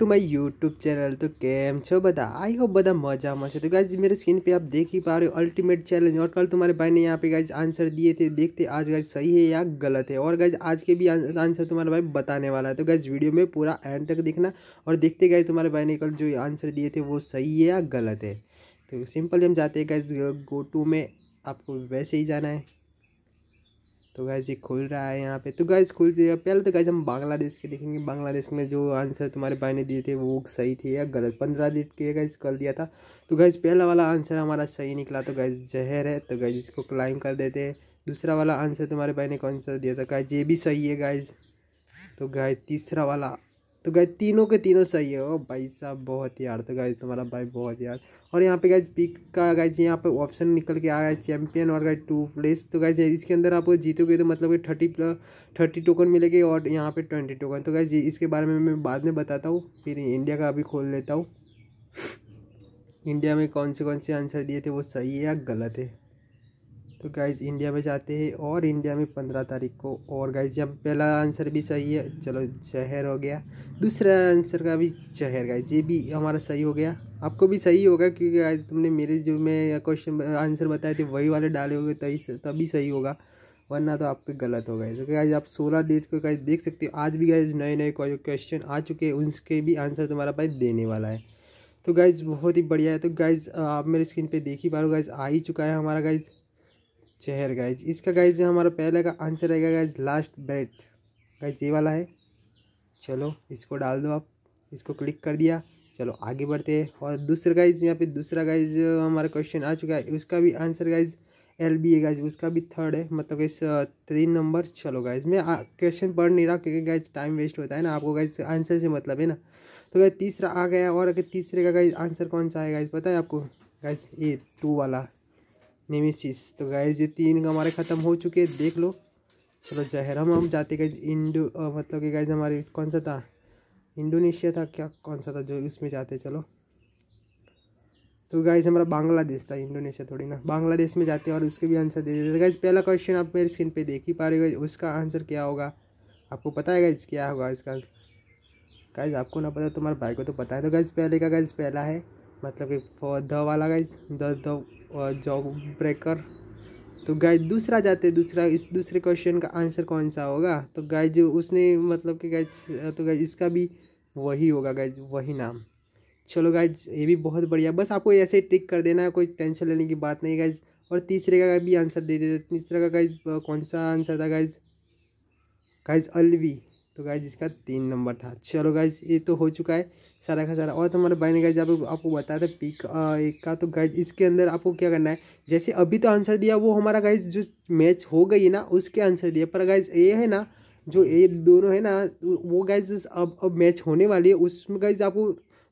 two YouTube channel तो कैम छो बता आई होप હોપ मजा मजा है तो गाइज मेरे स्क्रीन पे आप देख ही पा रहे हो अल्टीमेट चैलेंज और कल तुम्हारे भाई ने यहाँ पे गाइज आंसर दिए थे देखते आज गाइज सही है या गलत है और गाइज आज के भी आंसर तुम्हारा भाई बताने वाला है तो गाइज वीडियो में पूरा एंड तक देखना और देखते गाइज तुम्हारे भाई ने कल जो आंसर दिए थे वो सही है या गलत है तो सिंपल हम जाते हैं गाइज गो टू में आपको वैसे ही जाना है तो गाइज ये खुल रहा है यहाँ पे तो गाइज खुल जाएगा पहले तो गाइज हम बांग्लादेश के देखेंगे बांग्लादेश में जो आंसर तुम्हारे भाई ने दिए थे वो सही थे या गलत पंद्रह दिन के गाइज कर दिया था तो गैज़ पहला वाला आंसर हमारा सही निकला तो गाइज जहर है तो गाइज इसको क्लाइम कर देते हैं दूसरा वाला आंसर तुम्हारे भाई ने कौन सा दिया था गाइज ये भी सही है गाइज तो गाइज तीसरा वाला तो गाय तीनों के तीनों सही है ओ भाई साहब बहुत यार तो गाय तुम्हारा भाई बहुत यार और यहाँ पे गाय पिक का जी यहाँ पे ऑप्शन निकल के आ गया चैंपियन और गाय टू प्लेस तो जी इसके अंदर आप जीतोगे तो मतलब कि थर्टी थर्टी टोकन मिलेगी और यहाँ पे ट्वेंटी टोकन तो जी इसके बारे में मैं बाद में बताता हूँ फिर इंडिया का अभी खोल लेता हूँ इंडिया में कौन से कौन से आंसर दिए थे वो सही है या गलत है तो गाइज इंडिया में जाते हैं और इंडिया में पंद्रह तारीख को और गाइज जब पहला आंसर भी सही है चलो शहर हो गया दूसरा आंसर का भी शहर गाइज ये भी हमारा सही हो गया आपको भी सही होगा क्योंकि आज तुमने मेरे जो मैं क्वेश्चन आंसर बताए थे वही वाले डाले होंगे तभी तभी सही होगा वरना तो आपके गलत हो गए तो गाइज आप सोलह डेट को गाइज देख सकते हो आज भी गाइज नए नए क्वेश्चन आ चुके हैं उनके भी आंसर तुम्हारा भाई देने वाला है तो गाइज़ बहुत ही बढ़िया है तो गाइज़ आप मेरे स्क्रीन पे देख ही पा रहे हो गाइज़ आ ही चुका है हमारा गाइज़ चेहर गाइज इसका गाइज हमारा पहले का आंसर रहेगा गाइज लास्ट बेट गाइज ये वाला है चलो इसको डाल दो आप इसको क्लिक कर दिया चलो आगे बढ़ते हैं और दूसरा गाइज यहाँ पे दूसरा गाइज हमारा क्वेश्चन आ चुका है उसका भी answer guys L B A guys उसका भी थर्ड है मतलब इस तीन नंबर चलो गाइज मैं क्वेश्चन पढ़ नहीं रहा क्योंकि गाइज टाइम वेस्ट होता है ना आपको गाइज आंसर से मतलब है ना तो गाइज तीसरा आ गया और अगर तीसरे का गाइज आंसर कौन सा है गाइज पता है आपको गाइज ए टू वाला नेमेसिस तो गाइज ये तीन हमारे ख़त्म हो चुके हैं देख लो चलो जहर हम हम जाते गए इंडो मतलब कि गाइज हमारे कौन सा था इंडोनेशिया था क्या कौन सा था जो इसमें जाते चलो तो गाइज हमारा बांग्लादेश था इंडोनेशिया थोड़ी ना बांग्लादेश में जाते और उसके भी आंसर दे देते गाइज पहला क्वेश्चन आप मेरे स्क्रीन पर देख ही पा रहे हो उसका आंसर क्या होगा आपको पता है गाइज क्या होगा इसका गाइज आपको ना पता तुम्हारे भाई को तो पता है तो गाइज पहले का गाइज पहला है मतलब कि द वाला गाइज द जॉब ब्रेकर तो गाइज दूसरा जाते दूसरा इस दूसरे क्वेश्चन का आंसर कौन सा होगा तो गाइज उसने मतलब कि गाइज तो गाइज इसका भी वही होगा गाइज वही नाम चलो गाइज ये भी बहुत बढ़िया बस आपको ऐसे टिक कर देना है कोई टेंशन लेने की बात नहीं गाइज और तीसरे का भी आंसर दे देते तीसरे का गाइज uh, कौन सा आंसर था गाइज गाइज अलवी तो गाइज इसका तीन नंबर था चलो गाइज ये तो हो चुका है सारा का सारा और हमारे बाइन गाइज आप, आपको बताया था पिक एक का तो गाइज इसके अंदर आपको क्या करना है जैसे अभी तो आंसर दिया वो हमारा गाइज जो मैच हो गई ना उसके आंसर दिया पर गाइज ये है ना जो ये दोनों है ना वो गाइज अब अब मैच होने वाली है उसमें गाइज आपको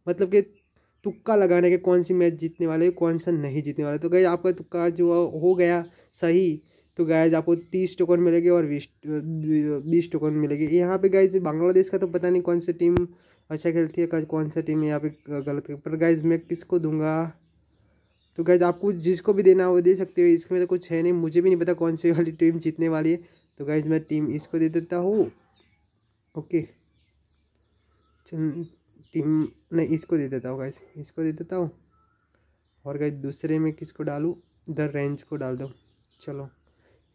मतलब कि तुक्का लगाने के कौन सी मैच जीतने वाले कौन सा नहीं जीतने वाला तो गाइज आपका तुक्का जो हो गया सही तो गाइज आपको तीस टोकन मिलेगी और बीस बीस टोकन मिलेगी यहाँ पे गाइज बांग्लादेश का तो पता नहीं कौन सी टीम अच्छा खेलती है कौन सा टीम है यहाँ पे गलत पर गाइज मैं किसको दूंगा तो गाइज आपको जिसको भी देना हो दे सकते हो इसमें तो कुछ है नहीं मुझे भी नहीं पता कौन सी वाली टीम जीतने वाली है तो गाइज मैं टीम इसको दे देता हूँ ओके चल टीम नहीं इसको दे देता हूँ गाइज इसको दे देता हूँ और गाइज दूसरे में किसको डालूँ द रेंज को डाल दो चलो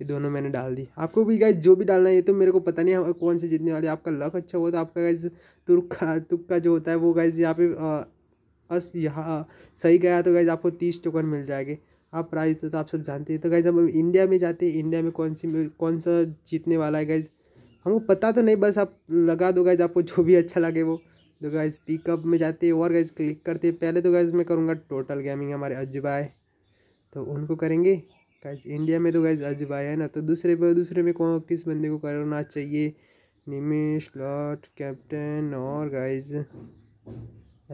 ये दोनों मैंने डाल दी आपको भी गाइज जो भी डालना है ये तो मेरे को पता नहीं है कौन से जीतने वाले आपका लक अच्छा हो तो आपका गाइज तुर्क तुक्का जो होता है वो गाइज यहाँ पे बस यहाँ सही गया तो गाइज आपको तीस टोकन मिल जाएंगे आप प्राइज तो, तो आप सब जानते हैं तो गाइज हम इंडिया में जाते हैं इंडिया में कौन सी कौन सा जीतने वाला है गाइज हमको पता तो नहीं बस आप लगा दो गाइज आपको जो भी अच्छा लगे वो तो गाइज पिकअप में जाते हैं और गाइज क्लिक करते हैं पहले तो गाइज मैं करूँगा टोटल गेमिंग हमारे अजूबा है तो उनको करेंगे गाइज इंडिया में तो गाइज अजब आया है ना तो दूसरे पर दूसरे में कौन किस बंदे को करना चाहिए निमिश लॉट कैप्टन और guys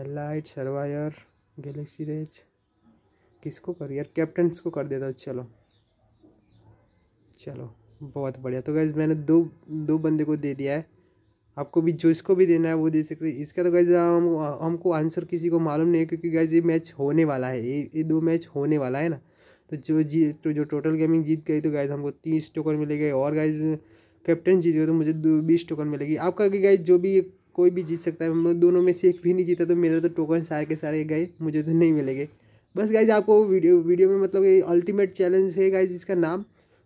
elite survivor galaxy rage किसको कर यार कैप्टन को कर देता हूँ चलो चलो बहुत बढ़िया तो गाइज मैंने दो दो बंदे को दे दिया है आपको भी जो इसको भी देना है वो दे सकते हैं इसका तो गाइज हम हमको आंसर किसी को मालूम नहीं है क्योंकि गाइज ये मैच होने वाला है ये ये दो मैच होने वाला है ना तो जो जी तो जो टोटल गेमिंग जीत गई तो गाइज हमको तीस टोकन मिलेगा और गाइज कैप्टन जीत गए तो मुझे बीस टोकन मिलेगी आपका कि गाइज जो भी कोई भी जीत सकता है दोनों में से एक भी नहीं जीता तो मेरे तो टोकन सारे के सारे गए मुझे तो नहीं मिलेंगे बस गाइज आपको वीडियो वीडियो में मतलब ये अल्टीमेट चैलेंज है गाइज इसका नाम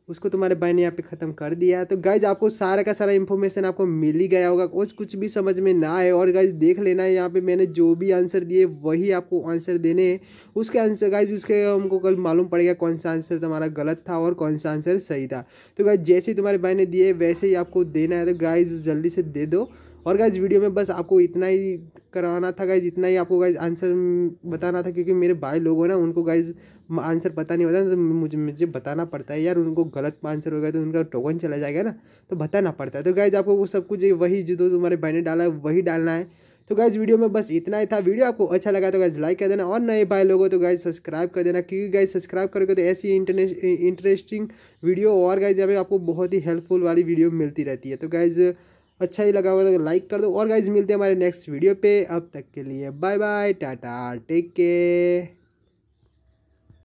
उसको तुम्हारे भाई ने यहाँ पे ख़त्म कर दिया तो गाइज आपको सारा का सारा इन्फॉर्मेशन आपको मिल ही गया होगा कुछ कुछ भी समझ में ना आए और गाइज देख लेना है यहाँ पे मैंने जो भी आंसर दिए वही आपको आंसर देने हैं उसके आंसर गाइज उसके हमको कल मालूम पड़ेगा कौन सा आंसर तुम्हारा गलत था और कौन सा आंसर सही था तो गाइज जैसे तुम्हारे भाई ने दिए वैसे ही आपको देना है तो गाइज जल्दी से दे दो और गाइज वीडियो में बस आपको इतना ही कराना था गाइज इतना ही आपको गाइज आंसर बताना था क्योंकि मेरे भाई लोग हैं ना उनको गाइज आंसर पता नहीं होता ना तो मुझे मुझे बताना पड़ता है यार उनको गलत आंसर हो गया तो उनका टोकन चला जाएगा ना तो बताना पड़ता है तो गाइज आपको वो सब कुछ वही जो तुम्हारे भाई ने डाला है वही डालना है तो गाइज वीडियो में बस इतना ही था वीडियो आपको अच्छा लगा तो गाइज लाइक कर देना और नए भाई लोगों तो गाइज सब्सक्राइब कर देना क्योंकि गाइज सब्सक्राइब करोगे तो ऐसी इंटरेस्टिंग वीडियो और गाइज अभी आपको बहुत ही हेल्पफुल वाली वीडियो मिलती रहती है तो गाइज़ अच्छा ही लगा होगा तो लाइक कर दो और गाइज मिलते हैं हमारे नेक्स्ट वीडियो पे अब तक के लिए bye bye tata take care